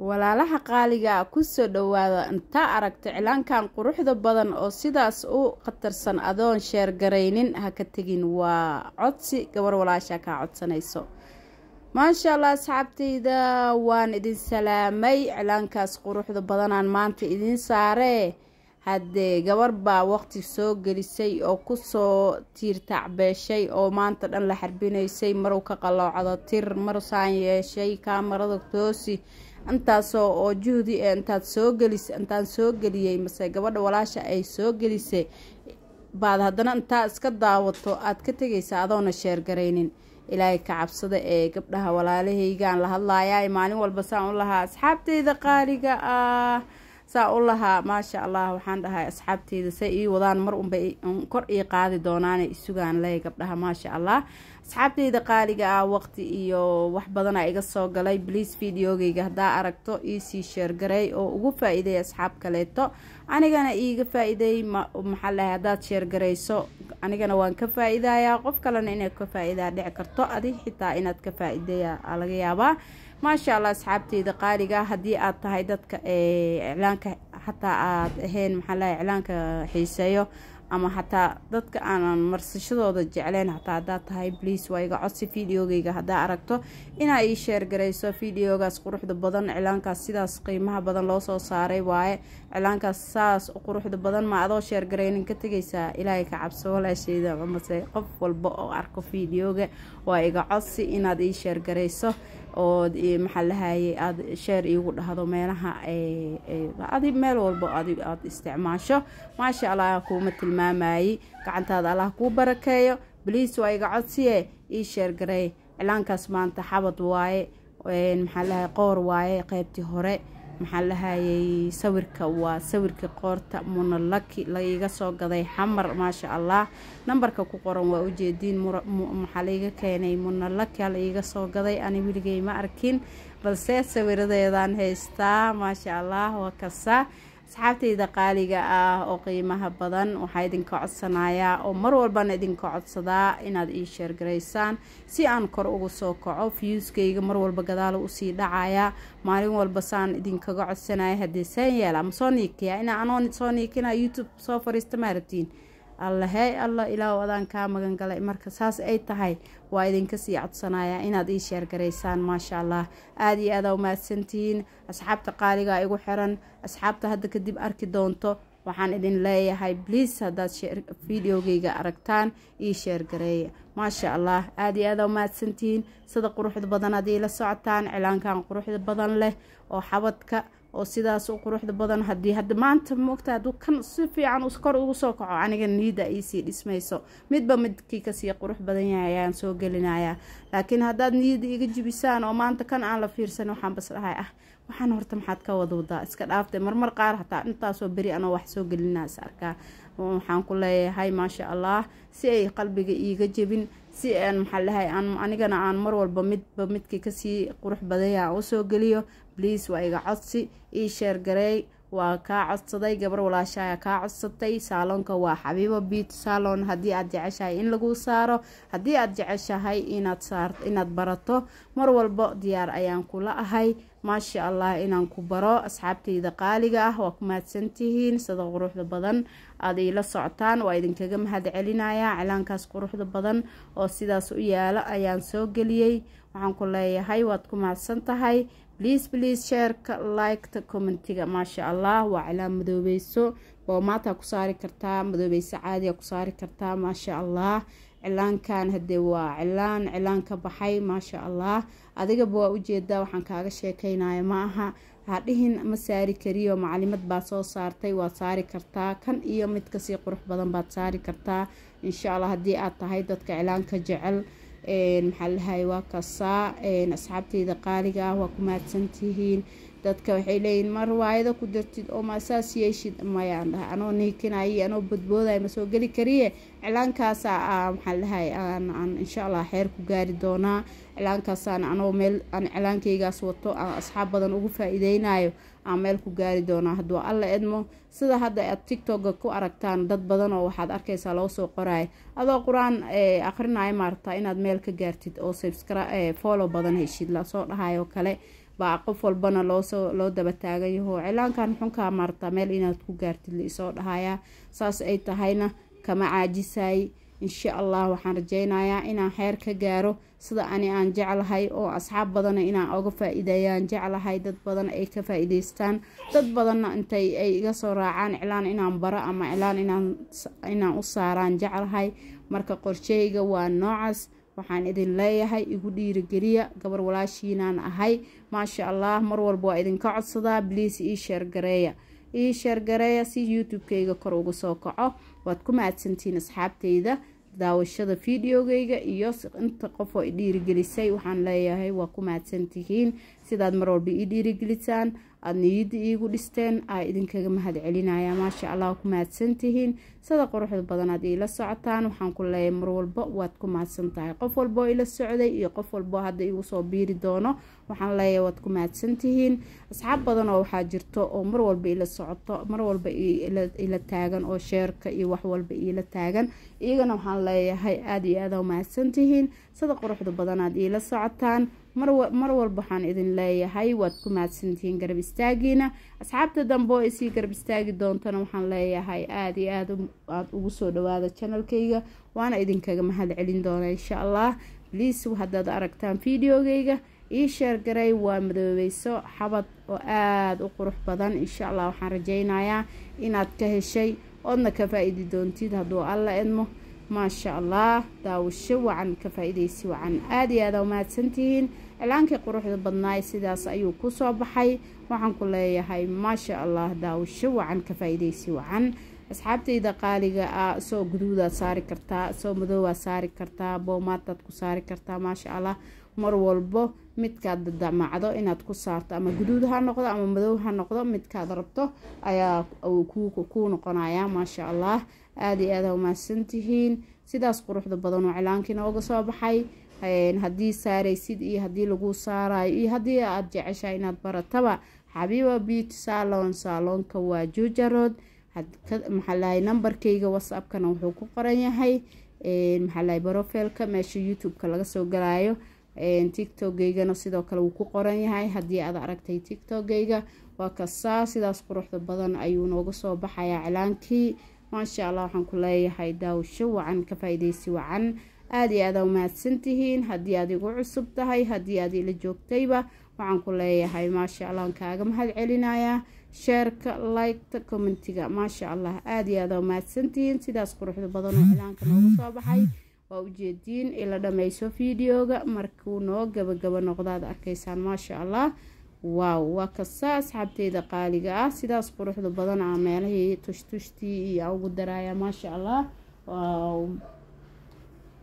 walaalaha qaaliga ah soo dhowaada intaa aragta cilaankan quruxda badan oo sidaas u khatarsan adoon sheergaraynin ha ka tegin waa codsi gabar walaasha kaa codsanayso maasha allah asxaabtayda waan idin salaamay cilaankaas quruxda badanaan maanta idiin saaree haddee gabar baa waqti soo gelisay oo kusoo tiirtacbeeshay oo maanta dhan la xarbinaysay maruu ka qaloocdo tir mar saan yeeshay kaamarada toosi intaasoo oo juhdi ee intaad soo gelis intaan soo geliyey mase gabadha walaasha ay soo gelisay baad haddana intaa iska daawato aad ka tegaysa adoona sheergaraynin ilaahay ka cabsada ee gabdhaha walaalahaygaan la hadlaaya maalin walba saan u lahaa asxaabteyda qaaliga ah saa u lahaa maasha allah waxaan dhahay asxaabteyda say ii wadaan mar unbay kor ii qaadi doonaana isugaan leh gabdhaha maasha allah asxaabteyda qaaliga ah waqti iyo wax badana iga soo galay bliis videogeyga haddaa aragto iisii sheergaray oo ugu faa asxaab kaleeto anigana iiga faa-iiday haddaad sheergarayso anigana waan ka faa-iidayaa qof kalena inaad ka faa dhici karto adi xitaa inaad ka faa laga yaabaa maasha allah asxaabteyda qaaliga ah, haddii aad tahay dadka iclaanka xataa aad ahayn maxaa iclaanka xiiseeyo ama xataa dadka aanan marsashadooda jecleen xataa haddaad tahay bliis waa iga codsi videogayga haddaa aragto inaa ii sheergarayso videogaas quruxda badan cilaankaas sidaas qiimaha badan loo soo saaray waaye cilaankaas saas u quruxda badan ma adoo sheergaraynin ka tegaysaa ilaahay ka cabso walaasheyda amase qof walba oo arko videoga waa iga codsi inaad ii sheergarayso ood maxaa lahayay aada sheer iigu dhahdo meelaha adi meel walbo aad isticmaasho maasha allah kuuma tilmaamayey gacantaada allah kuu barakeeyo baliis waa iga codsiye ii sheer sheergarey cilaankaas maanta xabad waaye maxaa lahay qoor waaye qeybtii hore maxaa lahayay sawirka waa sawirka qoorta munalaki laiga soo gaday xamar maasha allah nambarka ku qoran waa ujeediin maxaa laiga keenay munalaka laiga soo gaday ani weligay ma arkin balse sawiradeedaan haystaa maasha allah waa kasa asxaabtayda qaaliga ah oo qiimaha badan waxaa idinka codsanayaa oo mar walbana idinka codsadaa inaad ii sheergaraysaan si aan kor ugu soo kaco fiyuuskayga mar walba gadaalo usii dhacaya maalin walba saan idinkaga codsanaya haddii seen yeela ma soo niikayaa ina anoon soo niikina youtube soo fariista maarabtiin allahey allah ilaahu adaan kaa magan galay marka saas ay tahay waa idinka sii codsanayaa inaad ii sheer garaysaan maasha allah aad iyo aada umahadsantihiin asxaabta qaaligaa igu xiran asxaabta hadda kadib arki doonto waxaan idin leeyahay bliis haddaad videogeyga aragtaan ii sheer gareeya maasha allah aad iyo aada umahadsantihiin sida quruxda badan ad iila socotaan cilaankan quruxda badan leh oo xabadka oo sidaas u quruxda badan hadii hada maanta moogta haduu kan si fiican kor ugu soo kaco aniga niida iisii dhismayso midba midkii kasii qurux badan yahay ayaan soo gelinayaa laakiin haddaad niida iga jibisaan oo maanta kan aan la fiirsan waxaan bas dhahay ah waxaan horta maxaad ka wadwadaa iska dhaaftay marmar qaar hataa intaasoo beri anoo wax soo gelinaas arkaa waxaan ku leeyahay maasha allaah si ay qalbiga iiga jebin si aan maxaa dhahay anigana aan mar walba midba midkii kasii qurux badaya usoo geliyo bliis waa iga codsi ii sheergareey waa kaa codsaday gabar walaashaaya kaa codsatay saaloonka waa xabiibo biit saalon haddii aad jeceshahay in lagu saaro haddii aad jeceshahay inaad barato mar walbo diyaar ayaan kula ahay maasha allah inaan ku baro asxaabtayda qaaliga ah waa ku mahadsantihiin sada quruxda badan aad iila socotaan waa idinkaga mahad celinayaa cilaankaas quruxda badan oo sidaas u yaalo ayaan soo geliyey waxaan ku leeyahay waad ku mahadsan tahay bliis bliis sheerka liketa commentiga maasha allah waa cilaa madoobeyso boomaata ku saari kartaa madoobeyso caadiya ku saari kartaa maasha allah cilaankan hadee waa cilaan cilaan ka baxay maasha allah adigaba waa ujeedaa waxaan kaaga sheekeynaya ma aha hadhihin ma saari kariyo macalimad baa soo saartay waad saari kartaa kan iyo mid kasii qurux badan baad saari kartaa insha allah haddii aad tahay dadka cilaanka jecel maxaalahay waa kasaa asxaabteyda qaaliga ah waa ku mahadsantihiin dadka waxay leeyihin ma riwaayado ku jirtid oo ma saas yeeshid maya dhaha anoo niikinayay anoo badbooday ma soo geli kariye iclaankaasa maxaan aan insha allah xeer ku gaari doonaa iclaankaasaan anoo meel aan iclaankeygaas wato aan asxaab badan ugu faa aa meel ku gaari doonaa hadduu alla edmo sida hadda aad tictokga ku aragtaan dad badan oo waxaad arkaysaa loo soo qoraayo adoo qur-aan eh, aqrinaya maartaa inaad meel ka gaartid oo eh, foolo badan heshid lasoo dhahayoo kale baa qof walbana loosoo loo daba taagan yaho cilaankan xunkaa maartaa meel inaad ku gaartid laisoo dhahayaa saas ay tahayna kama caajisay insha allah waxaan rajeynayaa inaan xeer ka gaaro sida ani aan jeclahay oo asxaab badana inaan oga faa jeclahay dad badan ay ka faaiideystaan dad badanna intay ay iga soo raacaan iclaan inaan baro ama iclaan inaan u saaraan jeclahay marka qorsheyga waa noocaas waxaan idin leeyahay igu dhiirigeliya gabar walaashiinaan ahay maasha allah mar walba waa idinka codsadaa bliis ii sheergareeya ii sheergareeya si youtube kor ugu soo kaco waad ku mahadsantihiin asxaabteyda daawashada fideogeyga iyo inta qof oo idhiirigelisay waxaan leeyahay waa ku mahadsantihiin sidaad mar walba ii dhiirigelisaan aada niyadda iigu dhisteen aa idinkaga mahad celinaya maasha allah ku mahadsantihiin sida quruxda badanaad iila socotaan waxaan ku leeyahay marwalba waad ku mahadsan tahay qof walboo ila socday iyo qof walbo hadda iigu soo biiri doono waxaan leeyahay waad ku mahadsantihiin asxaab badan oo waxaa jirto oo marwalba ila socoto marwalba ila taagan oo sheerka iyo waxwalba iila taagan iyagana waxaan leeyahay aada iyo aada u mahadsantihiin sida quruxda badanaad iila socotaan mar walba waxaan idin leeyahay waad ku mahadsantihiin garab istaagiina asxaabta dambe oo isii garab istaagi doontana waxaan leeyahay aada iyo aad aada ugu soo dhawaada janalkayga waana idinkaga mahad celin doona insha allah bliise haddaad aragtaan videogayga ii sheergaray waa madoobeyso xabad oo aada u qurux badan insha allah waxaan rajeynayaa inaad ka heshay oodna ka faa-idi doontid hadduu alla idmo maasha allah daawasho wacan ka faa'iidaysi wacan aada iyo aada umahadsantihiin cilaankii quruxda badnaay sidaas ayuu ku soo baxay waxaan ku leeyahay maasha allah daawasho wacan ka faa'iidaysi wacan asxaabtayda qaaliga ah soo guduudaad saari kartaa soo madoowaad saari kartaa boomaataad ku saari kartaa maasha allah mar walbo midkaad damacdo inaad ku saarto ama guduud ha noqdo ama madow ha noqdo midkaad rabto ayaa kuu noqonaya maasha allah aada iyo aada umahadsantihiin sidaas quruxda badan oo cilaankii nooga soo baxay haddii saaraysid iyo haddii lagu saarayo iyo haddii aad jeceshahay inaad barataba xabiiba beat salon saalonka waa juujarood maxaalahay nambarkayga whatsappkana wuxuu ku qoran yahay maxaalahay brofeelka meesha youtube-ka laga soo galaayo tictog-geygana sidoo kale wuu ku qoran yahay haddii aad aragtay tictog-geyga waa kasaa sidaas quruxda badan ayuu nooga soo baxayaa cilaankii maasha allah waxaan ku leeyahay daawasho wacan ka faa-ideysi wacan aada iyo aada umahadsantihiin haddii aad igu cusub tahay haddii aad ila joogtayba waxaan ku leeyahay maasha allahan kaaga mahad celinayaa sheerka liketa commentiga maasha allah aada iyo aada umahadsantihiin sidaas quruxda badanoo cilaanka nooga soo baxay waa ujeediin ila dhameyso videoga markuu noo gabagabo noqdo aad arkaysaan maasha allah waaw waa kasta asxaabteyda qaaliga ah sidaas quruxda badan a meelahii tushtushtii iyo ugu daraaya maasha allah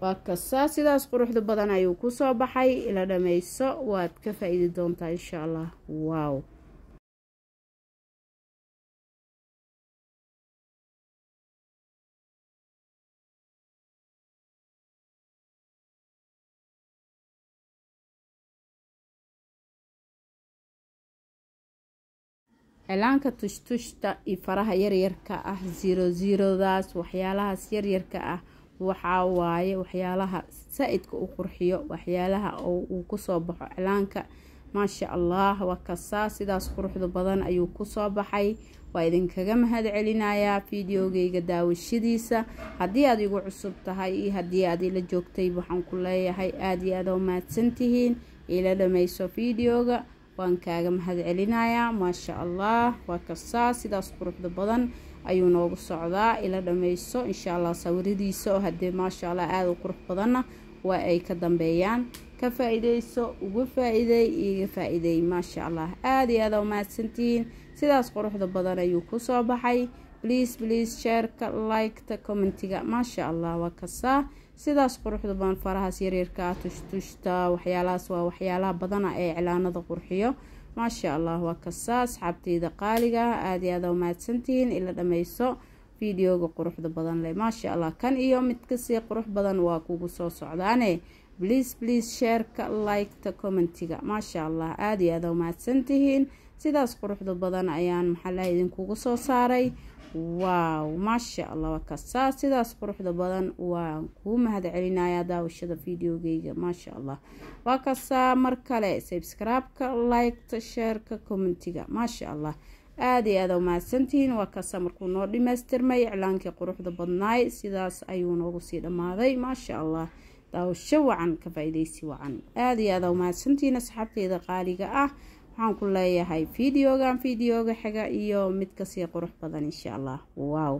waa kasta sidaas quruxda badan ayuu kusoo baxay ila dhameyso waad ka faaiidi doontaa insha allah waaw cilaanka tushtushta iyo faraha yaryarka ah zero zerodaas waxyaalahaas yaryarka ah waxaa waaye waxyaalaha saa-idka u qurxiyo waxyaalaha uu kusoo baxo cilaanka maasha allah waa kasaa sidaas quruxda badan ayuu kusoo baxay waa idinkaga mahad celinayaa fideogeyga daawashadiisa haddii aad igu cusub tahay iyo haddii aad ila joogtay waxaan ku leeyahay aad iyo aadoo u mahadsantihiin ila dhameyso fideoga waan kaaga mahadcelinayaa maasha allah waa kasaa sidaas quruxda badan ayuu noogu socdaa ila dhammayso insha allah sawiradiisa oo haddee maasha allah aada u qurux badanna waa ay ka dambeeyaan ka faa-iideyso uga faa-iideey iiga faa-iideey maasha allah aada iyo aada umahadsantihiin sidaas quruxda badan ayuu kusoo baxay bliis bliis sheerka liketa commentiga maasha allah waa kasaa sidaas quruxda baan farahaas yaryarka ah tushtushta waxyaalahaas waa waxyaalaha badana ee iclaanada qurxiyo maasha allah waa kasa asxaabteyda qaaliga ah aada iyo aada umahadsantihiin ila dhameyso videoga quruxda badan leh maasha allah kan iyo mid kasii qurux badan waa kugu soo socdaane bliis bliis sheerka liketa commentiga maasha allah aada iyo aada umahadsantihiin sidaas quruxda badan ayaan maxaalaha idinkugu soo saaray waaw maasha allah waa kasaa sidaas quruxda badan waan kuu mahadcelinayaa daawashada videogeyga maasha allah waa kasaa mar kale sabscribe-ka like sheerka commentiga maasha allah aada iyo aada umahadsantihiin waa kasaa markuu noo dhimaystirmay iclaankii quruxda badnaay sidaas ayuu noogu sii dhammaaday maasha allah daawasho wacan ka faa-ideysi wacan aada iyo aada umahadsantihiin asxaabteyda qaaliga ah waxaan ku leeyahay videogan videoga xiga iyo mid kasii qurux badan insha allah wow